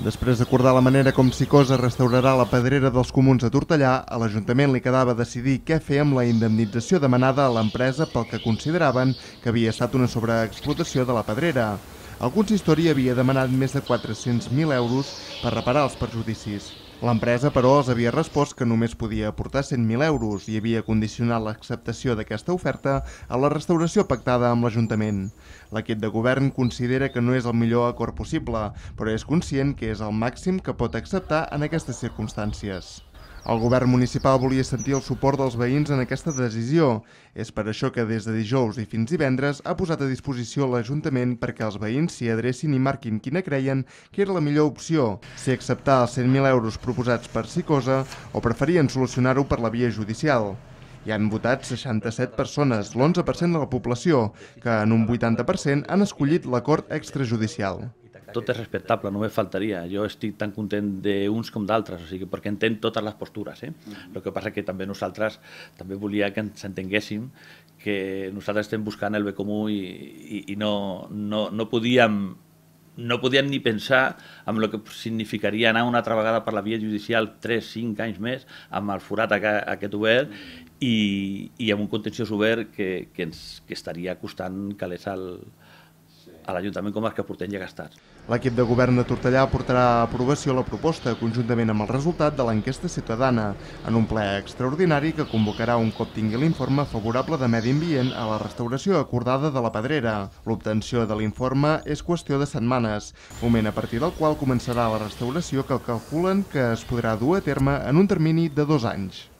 Després d'acordar la manera com Sicosa restaurarà la pedrera dels comuns a Tortellà, a l'Ajuntament li quedava decidir què fer amb la indemnització demanada a l'empresa pel que consideraven que havia estat una sobreexplotació de la pedrera. El consistori havia demanat més de 400.000 euros per reparar els perjudicis. L'empresa, però, els havia respost que només podia aportar 100.000 euros i havia condicionat l'acceptació d'aquesta oferta a la restauració pactada amb l'Ajuntament. L'equip de govern considera que no és el millor acord possible, però és conscient que és el màxim que pot acceptar en aquestes circumstàncies. El govern municipal volia sentir el suport dels veïns en aquesta decisió. És per això que des de dijous i fins divendres ha posat a disposició l'Ajuntament perquè els veïns s'hi adrecin i marquin quina creien que era la millor opció, si acceptar els 100.000 euros proposats per Sicosa o preferien solucionar-ho per la via judicial. Hi han votat 67 persones, l'11% de la població, que en un 80% han escollit l'acord extrajudicial. Tot és respectable, només faltaria. Jo estic tan content d'uns com d'altres, o sigui, perquè entenc totes les postures. Eh? Mm -hmm. El que passa que també nosaltres també volia que ens entenguéssim que nosaltres estem buscant el bé comú i, i, i no, no, no podíem no podíem ni pensar en el que significaria anar una altra vegada per la via judicial 3-5 anys més amb el forat aquest obert i, i amb un contenciós obert que, que, ens, que estaria costant calés al, el a l'Ajuntament com que portem ja gastats. L'equip de govern de Tortellà portarà a aprovació la proposta conjuntament amb el resultat de l'enquesta ciutadana en un ple extraordinari que convocarà un cop tingui l'informe favorable de medi ambient a la restauració acordada de la Pedrera. L'obtenció de l'informe és qüestió de setmanes, moment a partir del qual començarà la restauració que calculen que es podrà dur a terme en un termini de dos anys.